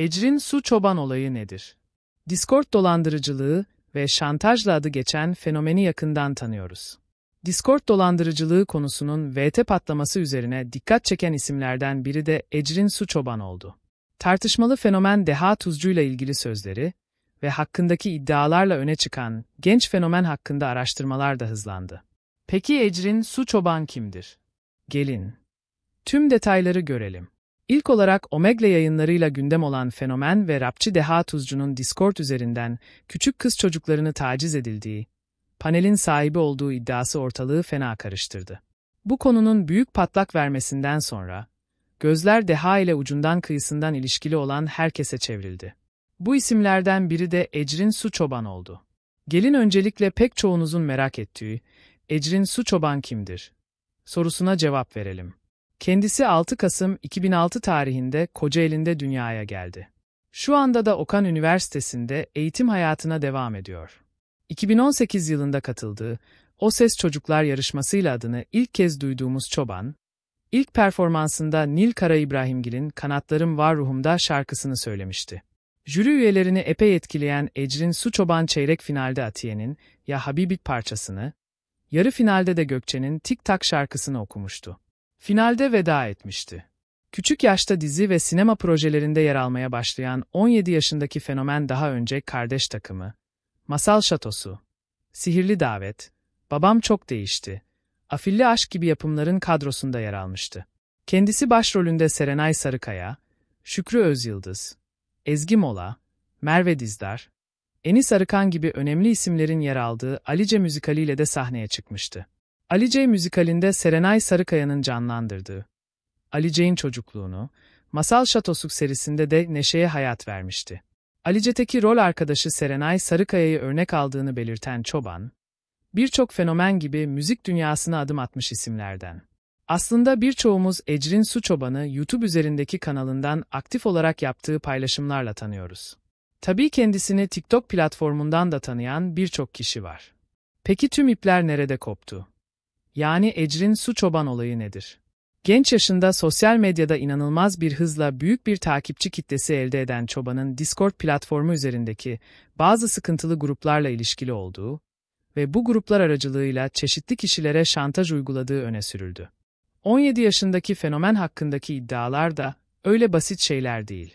Ecrin Su Çoban olayı nedir? Discord dolandırıcılığı ve şantajla adı geçen fenomeni yakından tanıyoruz. Discord dolandırıcılığı konusunun VT patlaması üzerine dikkat çeken isimlerden biri de Ecrin Su Çoban oldu. Tartışmalı fenomen Deha Tuzcu ile ilgili sözleri ve hakkındaki iddialarla öne çıkan genç fenomen hakkında araştırmalar da hızlandı. Peki Ecrin Su Çoban kimdir? Gelin, tüm detayları görelim. İlk olarak Omegle yayınlarıyla gündem olan fenomen ve rapçi Deha Tuzcu'nun Discord üzerinden küçük kız çocuklarını taciz edildiği, panelin sahibi olduğu iddiası ortalığı fena karıştırdı. Bu konunun büyük patlak vermesinden sonra, gözler Deha ile ucundan kıyısından ilişkili olan herkese çevrildi. Bu isimlerden biri de Ecrin Su Çoban oldu. Gelin öncelikle pek çoğunuzun merak ettiği, Ecrin Su Çoban kimdir? Sorusuna cevap verelim. Kendisi 6 Kasım 2006 tarihinde Kocaeli'nde dünyaya geldi. Şu anda da Okan Üniversitesi'nde eğitim hayatına devam ediyor. 2018 yılında katıldığı O Ses Çocuklar yarışmasıyla adını ilk kez duyduğumuz Çoban, ilk performansında Nil Kara İbrahimgil'in Kanatlarım Var Ruhumda şarkısını söylemişti. Jüri üyelerini epey etkileyen Ecrin Su Çoban çeyrek finalde Atiye'nin Ya Habibik parçasını, yarı finalde de Gökçe'nin Tik Tak şarkısını okumuştu. Finalde veda etmişti. Küçük yaşta dizi ve sinema projelerinde yer almaya başlayan 17 yaşındaki fenomen daha önce Kardeş Takımı, Masal Şatosu, Sihirli Davet, Babam Çok Değişti, Afilli Aşk gibi yapımların kadrosunda yer almıştı. Kendisi başrolünde Serenay Sarıkaya, Şükrü Özyıldız, Ezgi Mola, Merve Dizdar, Enis Arıkan gibi önemli isimlerin yer aldığı Alice müzikaliyle de sahneye çıkmıştı. Ali C müzikalinde Serenay Sarıkaya'nın canlandırdığı, Ali C'in çocukluğunu, Masal Şatosuk serisinde de Neşe'ye hayat vermişti. Ali C'teki rol arkadaşı Serenay Sarıkaya'yı örnek aldığını belirten Çoban, birçok fenomen gibi müzik dünyasına adım atmış isimlerden. Aslında birçoğumuz Ecrin Su Çoban'ı YouTube üzerindeki kanalından aktif olarak yaptığı paylaşımlarla tanıyoruz. Tabii kendisini TikTok platformundan da tanıyan birçok kişi var. Peki tüm ipler nerede koptu? Yani Ecrin Su Çoban olayı nedir? Genç yaşında sosyal medyada inanılmaz bir hızla büyük bir takipçi kitlesi elde eden Çoban'ın Discord platformu üzerindeki bazı sıkıntılı gruplarla ilişkili olduğu ve bu gruplar aracılığıyla çeşitli kişilere şantaj uyguladığı öne sürüldü. 17 yaşındaki fenomen hakkındaki iddialar da öyle basit şeyler değil.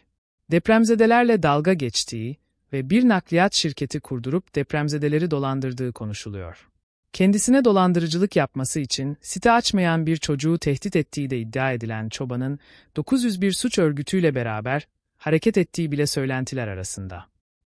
Depremzedelerle dalga geçtiği ve bir nakliyat şirketi kurdurup depremzedeleri dolandırdığı konuşuluyor. Kendisine dolandırıcılık yapması için site açmayan bir çocuğu tehdit ettiği de iddia edilen çobanın 901 suç örgütüyle beraber hareket ettiği bile söylentiler arasında.